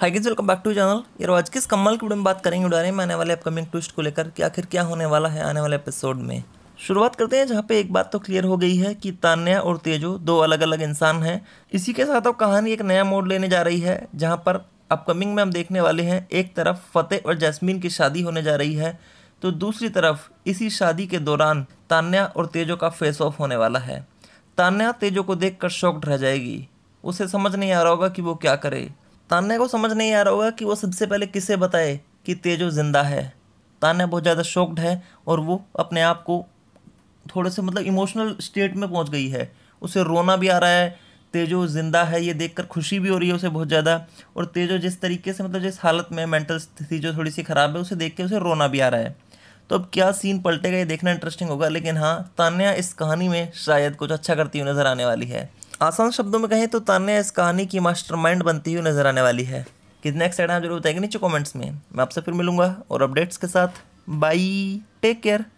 hi guys welcome back to channel यार आज किस कमाल की वीडियो में बात करेंगे उड़ा रहे हैं आने वाले अपकमिंग ट्विस्ट को लेकर कि आखिर क्या होने वाला है आने वाले एपिसोड में शुरुआत करते हैं जहाँ पे एक बात तो क्लियर हो गई है कि तान्या और तेजो दो अलग अलग इंसान हैं इसी के साथ अब कहानी एक नया मोड लेने जा रही है जहाँ पर अपकमिंग में हम देखने वाले हैं एक तरफ फतेह और जैस्मीन की शादी होने जा रही है तो दूसरी तरफ इसी शादी के दौरान तान्या और तेजो का फेस ऑफ होने वाला है तान्या तेजो को देखकर शॉक्ड रह जाएगी उसे समझ नहीं आ रहा होगा कि वो क्या करे तान्या को समझ नहीं आ रहा होगा कि वो सबसे पहले किसे बताए कि तेजो ज़िंदा है तान्या बहुत ज़्यादा शॉक्ड है और वो अपने आप को थोड़े से मतलब इमोशनल स्टेट में पहुंच गई है उसे रोना भी आ रहा है तेजो ज़िंदा है ये देखकर खुशी भी हो रही है उसे बहुत ज़्यादा और तेजो जिस तरीके से मतलब जिस हालत में मेंटल स्थिति जो थोड़ी सी ख़राब है उसे देख के उसे रोना भी आ रहा है तो अब क्या सीन पलटेगा ये देखना इंटरेस्टिंग होगा लेकिन हाँ तान्या इस कहानी में शायद कुछ अच्छा करती हुई नज़र आने वाली है आसान शब्दों में कहें तो तान्या इस कहानी की मास्टरमाइंड बनती हुई नजर आने वाली है कितने एक्साइड आप जरूर बताएंगे नीचे कमेंट्स में मैं आपसे फिर मिलूंगा और अपडेट्स के साथ बाई टेक केयर